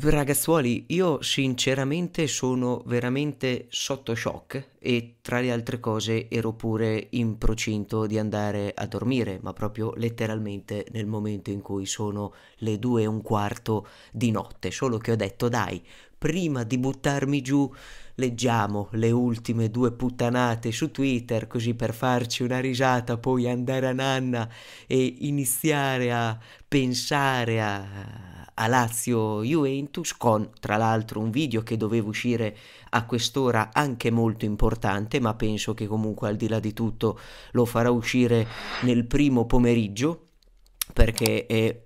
Ragazzuoli, io sinceramente sono veramente sotto shock e tra le altre cose ero pure in procinto di andare a dormire, ma proprio letteralmente nel momento in cui sono le due e un quarto di notte, solo che ho detto dai, prima di buttarmi giù leggiamo le ultime due puttanate su Twitter così per farci una risata, poi andare a nanna e iniziare a pensare a a Lazio-Juventus con tra l'altro un video che doveva uscire a quest'ora anche molto importante ma penso che comunque al di là di tutto lo farà uscire nel primo pomeriggio perché è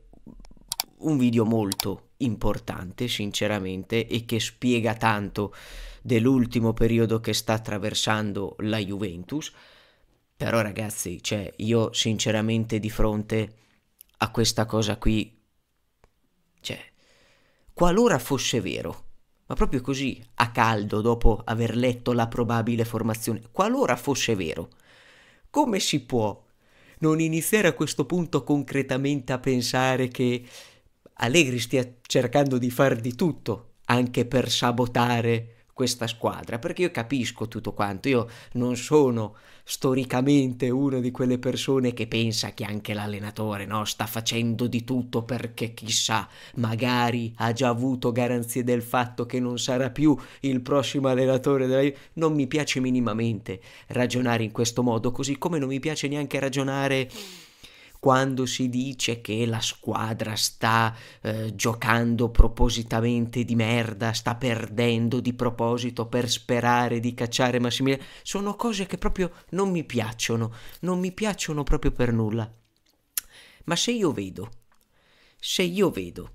un video molto importante sinceramente e che spiega tanto dell'ultimo periodo che sta attraversando la Juventus però ragazzi cioè io sinceramente di fronte a questa cosa qui cioè, qualora fosse vero, ma proprio così, a caldo, dopo aver letto la probabile formazione, qualora fosse vero, come si può non iniziare a questo punto concretamente a pensare che Allegri stia cercando di far di tutto anche per sabotare questa squadra, perché io capisco tutto quanto, io non sono storicamente una di quelle persone che pensa che anche l'allenatore no, sta facendo di tutto perché chissà, magari ha già avuto garanzie del fatto che non sarà più il prossimo allenatore della Non mi piace minimamente ragionare in questo modo, così come non mi piace neanche ragionare quando si dice che la squadra sta eh, giocando propositamente di merda, sta perdendo di proposito per sperare di cacciare Massimiliano, sono cose che proprio non mi piacciono, non mi piacciono proprio per nulla. Ma se io vedo, se io vedo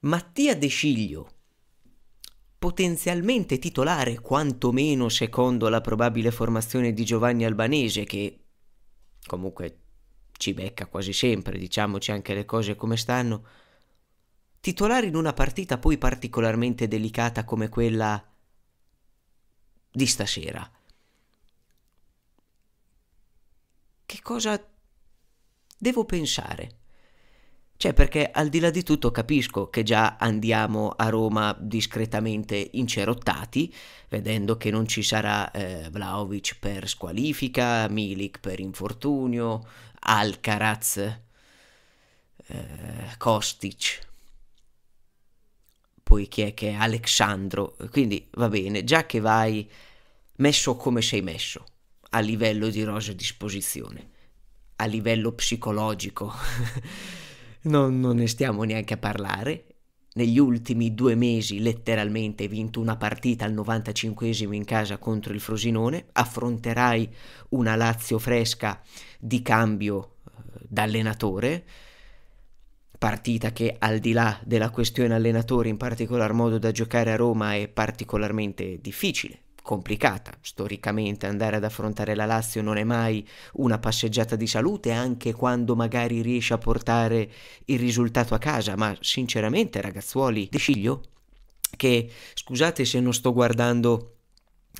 Mattia De Sciglio potenzialmente titolare, quantomeno secondo la probabile formazione di Giovanni Albanese, che comunque ci becca quasi sempre, diciamoci anche le cose come stanno, titolare in una partita poi particolarmente delicata come quella di stasera. Che cosa devo pensare? Cioè perché al di là di tutto capisco che già andiamo a Roma discretamente incerottati, vedendo che non ci sarà eh, Vlaovic per squalifica, Milik per infortunio, Alcaraz, eh, Kostic, poi chi è che è Alexandro, quindi va bene, già che vai messo come sei messo a livello di rosa a disposizione, a livello psicologico. non, non ne stiamo neanche a parlare. Negli ultimi due mesi letteralmente hai vinto una partita al 95esimo in casa contro il Frosinone, affronterai una Lazio fresca di cambio eh, d'allenatore, partita che al di là della questione allenatore, in particolar modo da giocare a Roma, è particolarmente difficile complicata. Storicamente andare ad affrontare la Lazio non è mai una passeggiata di salute, anche quando magari riesce a portare il risultato a casa, ma sinceramente ragazzuoli De Sciglio, che scusate se non sto guardando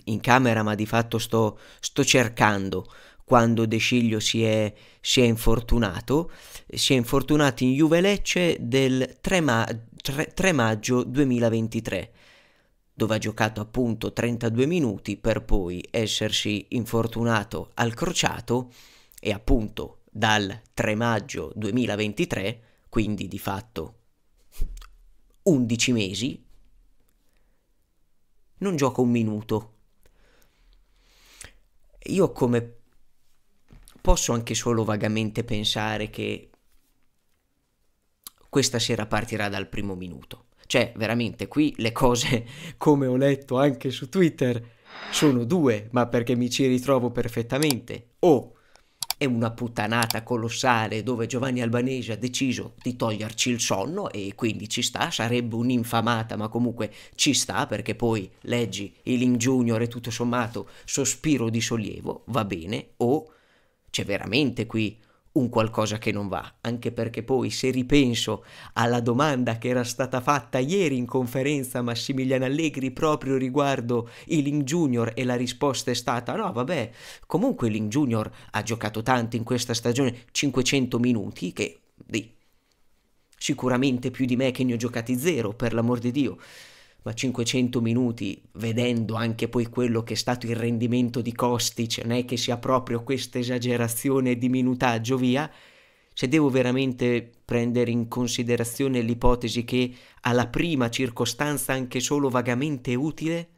in camera, ma di fatto sto, sto cercando quando De Sciglio si è, si è, infortunato, si è infortunato in Juve Lecce del 3, ma 3, 3 maggio 2023 dove ha giocato appunto 32 minuti per poi essersi infortunato al crociato e appunto dal 3 maggio 2023, quindi di fatto 11 mesi, non gioca un minuto. Io come posso anche solo vagamente pensare che questa sera partirà dal primo minuto. Cioè, veramente, qui le cose, come ho letto anche su Twitter, sono due, ma perché mi ci ritrovo perfettamente. O è una puttanata colossale dove Giovanni Albanese ha deciso di toglierci il sonno e quindi ci sta, sarebbe un'infamata, ma comunque ci sta perché poi leggi il Junior e tutto sommato sospiro di sollievo, va bene, o c'è veramente qui un qualcosa che non va, anche perché poi se ripenso alla domanda che era stata fatta ieri in conferenza Massimiliano Allegri proprio riguardo i Link Junior e la risposta è stata no vabbè, comunque Link Junior ha giocato tanto in questa stagione, 500 minuti che di, sicuramente più di me che ne ho giocati zero per l'amor di Dio ma 500 minuti vedendo anche poi quello che è stato il rendimento di Kostic, cioè, non è che sia proprio questa esagerazione di minutaggio via, se cioè, devo veramente prendere in considerazione l'ipotesi che alla prima circostanza anche solo vagamente utile,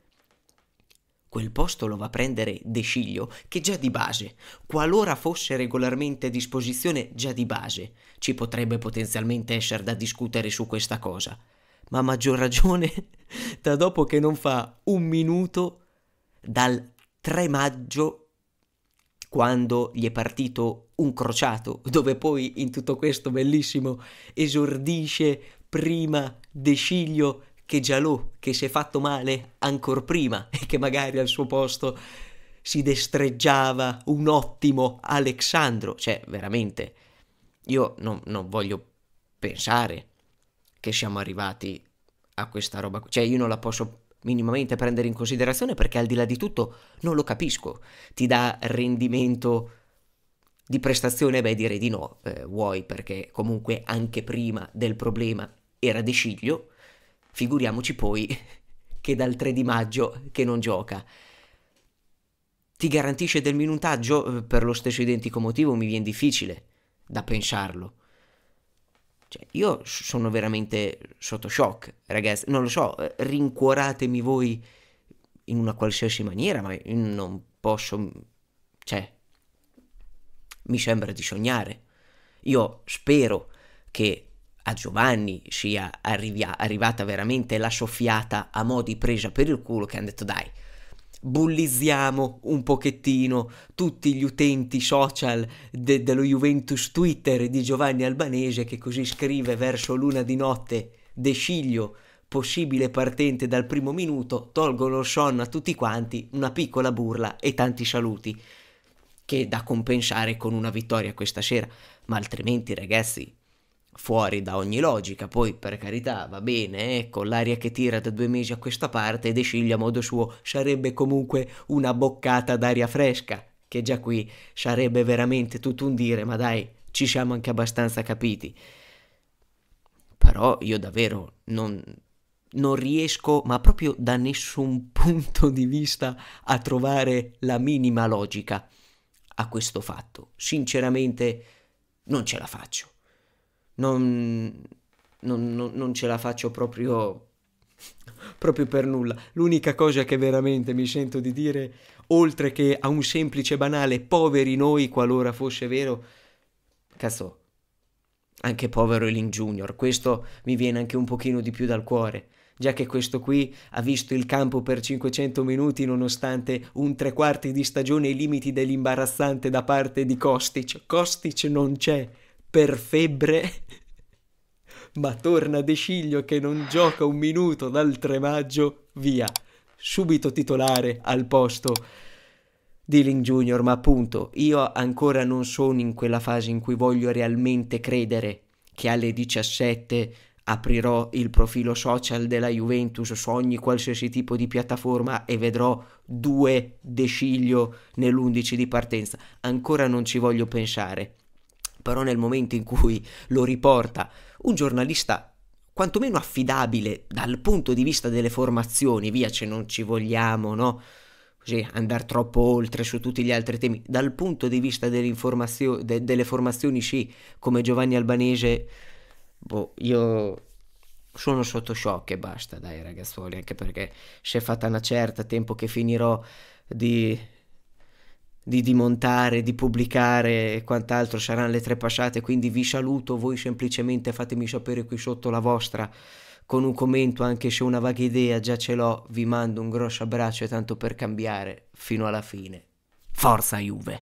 quel posto lo va a prendere De Sciglio, che già di base, qualora fosse regolarmente a disposizione, già di base, ci potrebbe potenzialmente essere da discutere su questa cosa ma a maggior ragione da dopo che non fa un minuto dal 3 maggio quando gli è partito un crociato, dove poi in tutto questo bellissimo esordisce prima De Sciglio che Gialò, che si è fatto male ancor prima e che magari al suo posto si destreggiava un ottimo Alexandro. Cioè, veramente, io non, non voglio pensare che siamo arrivati a questa roba. Cioè io non la posso minimamente prendere in considerazione perché al di là di tutto non lo capisco. Ti dà rendimento di prestazione? Beh direi di no, eh, vuoi perché comunque anche prima del problema era De Sciglio, figuriamoci poi che dal 3 di maggio che non gioca. Ti garantisce del minutaggio? Eh, per lo stesso identico motivo mi viene difficile da pensarlo. Cioè, io sono veramente sotto shock, ragazzi. Non lo so, eh, rincuoratemi voi in una qualsiasi maniera, ma io non posso... Mm, cioè, mi sembra di sognare. Io spero che a Giovanni sia arrivia, arrivata veramente la soffiata a mo' di presa per il culo che hanno detto dai, bullizziamo un pochettino tutti gli utenti social de- dello Juventus Twitter di Giovanni Albanese che così scrive verso l'una di notte De Desciglio possibile partente dal primo minuto, tolgono Sean a tutti quanti, una piccola burla e tanti saluti, che da compensare con una vittoria questa sera, ma altrimenti ragazzi fuori da ogni logica, poi per carità va bene, con ecco, l'aria che tira da due mesi a questa parte ed esciglia a modo suo sarebbe comunque una boccata d'aria fresca, che già qui sarebbe veramente tutto un dire, ma dai, ci siamo anche abbastanza capiti. Però io davvero non, non riesco, ma proprio da nessun punto di vista, a trovare la minima logica a questo fatto. Sinceramente non ce la faccio non, non, non, non ce la faccio proprio, proprio per nulla. L'unica cosa che veramente mi sento di dire, oltre che a un semplice banale poveri noi, qualora fosse vero, cazzo, anche povero Elin Junior, questo mi viene anche un pochino di più dal cuore già che questo qui ha visto il campo per 500 minuti nonostante un tre quarti di stagione ai limiti dell'imbarazzante da parte di Kostic. Kostic non c'è per febbre. Ma torna De Sciglio che non gioca un minuto dal 3 maggio, via, subito titolare al posto di Link Junior, ma appunto io ancora non sono in quella fase in cui voglio realmente credere che alle 17 aprirò il profilo social della Juventus su ogni qualsiasi tipo di piattaforma e vedrò due De Sciglio nell'11 di partenza. Ancora non ci voglio pensare però nel momento in cui lo riporta un giornalista quantomeno affidabile dal punto di vista delle formazioni, via ce non ci vogliamo, no? Così andare troppo oltre su tutti gli altri temi, dal punto di vista delle, de- delle formazioni sì, come Giovanni Albanese, boh, io sono sotto shock e basta, dai ragazzuoli, anche perché si è fatta una certa tempo che finirò di di, di montare, di pubblicare e quant'altro saranno le tre passate, quindi vi saluto, voi semplicemente fatemi sapere qui sotto la vostra con un commento anche se una vaga idea già ce l'ho, vi mando un grosso abbraccio e tanto per cambiare fino alla fine. Forza Juve!